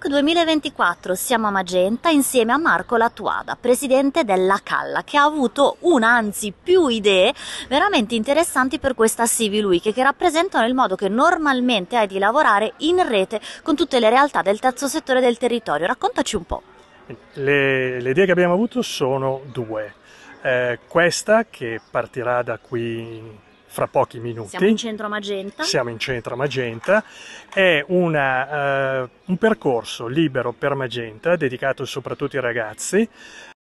2024 siamo a Magenta insieme a Marco Latuada, presidente della Calla, che ha avuto una, anzi più idee veramente interessanti per questa Civil Week, che rappresentano il modo che normalmente hai di lavorare in rete con tutte le realtà del terzo settore del territorio. Raccontaci un po'. Le, le idee che abbiamo avuto sono due. Eh, questa che partirà da qui fra pochi minuti. Siamo in centro Magenta. Siamo in centro Magenta. È una, uh, un percorso libero per Magenta, dedicato soprattutto ai ragazzi,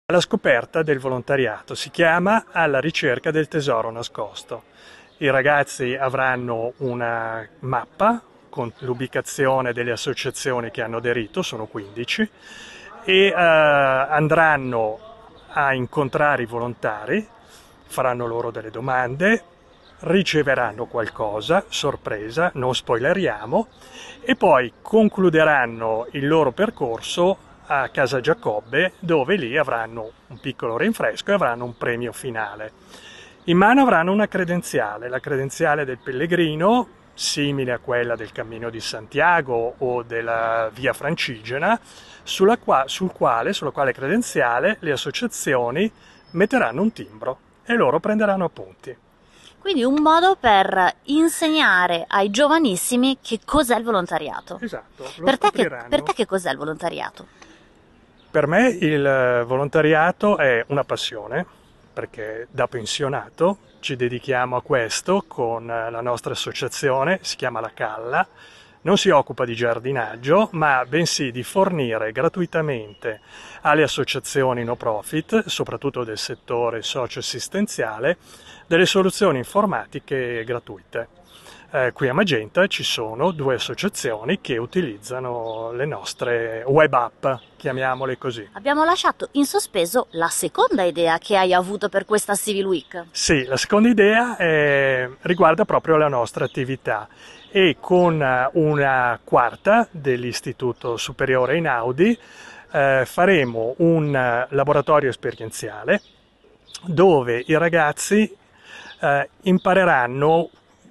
alla scoperta del volontariato. Si chiama Alla ricerca del tesoro nascosto. I ragazzi avranno una mappa con l'ubicazione delle associazioni che hanno aderito, sono 15, e uh, andranno a incontrare i volontari, faranno loro delle domande, riceveranno qualcosa, sorpresa, non spoileriamo, e poi concluderanno il loro percorso a Casa Giacobbe, dove lì avranno un piccolo rinfresco e avranno un premio finale. In mano avranno una credenziale, la credenziale del pellegrino, simile a quella del Cammino di Santiago o della Via Francigena, sulla, qua, sul quale, sulla quale credenziale le associazioni metteranno un timbro e loro prenderanno appunti. Quindi un modo per insegnare ai giovanissimi che cos'è il volontariato. Esatto. Per te, che, per te che cos'è il volontariato? Per me il volontariato è una passione, perché da pensionato ci dedichiamo a questo con la nostra associazione, si chiama La Calla, non si occupa di giardinaggio, ma bensì di fornire gratuitamente alle associazioni no profit, soprattutto del settore socio-assistenziale, delle soluzioni informatiche gratuite eh, qui a Magenta ci sono due associazioni che utilizzano le nostre web app, chiamiamole così. Abbiamo lasciato in sospeso la seconda idea che hai avuto per questa Civil Week. Sì, la seconda idea è, eh, riguarda proprio la nostra attività e con eh, una quarta dell'Istituto Superiore Einaudi eh, faremo un eh, laboratorio esperienziale dove i ragazzi eh, impareranno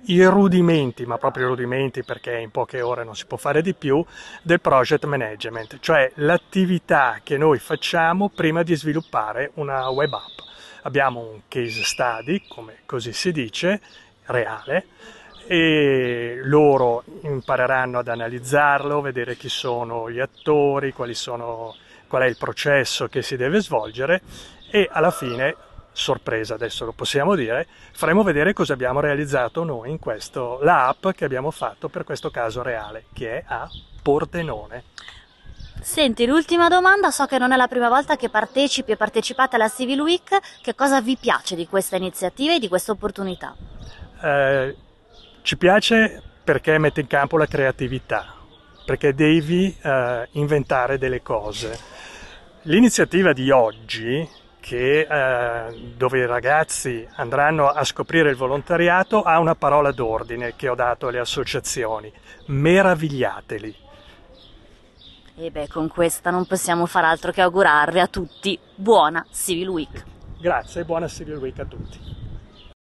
i rudimenti, ma proprio i rudimenti perché in poche ore non si può fare di più, del project management, cioè l'attività che noi facciamo prima di sviluppare una web app. Abbiamo un case study, come così si dice, reale, e loro impareranno ad analizzarlo, vedere chi sono gli attori, sono, qual è il processo che si deve svolgere e alla fine sorpresa, adesso lo possiamo dire, faremo vedere cosa abbiamo realizzato noi in questo, la app che abbiamo fatto per questo caso reale, che è a Pordenone. Senti, l'ultima domanda, so che non è la prima volta che partecipi e partecipate alla Civil Week, che cosa vi piace di questa iniziativa e di questa opportunità? Eh, ci piace perché mette in campo la creatività, perché devi eh, inventare delle cose. L'iniziativa di oggi che, eh, dove i ragazzi andranno a scoprire il volontariato ha una parola d'ordine che ho dato alle associazioni, meravigliateli. E beh, con questa non possiamo far altro che augurarvi a tutti buona Civil Week. Grazie e buona Civil Week a tutti.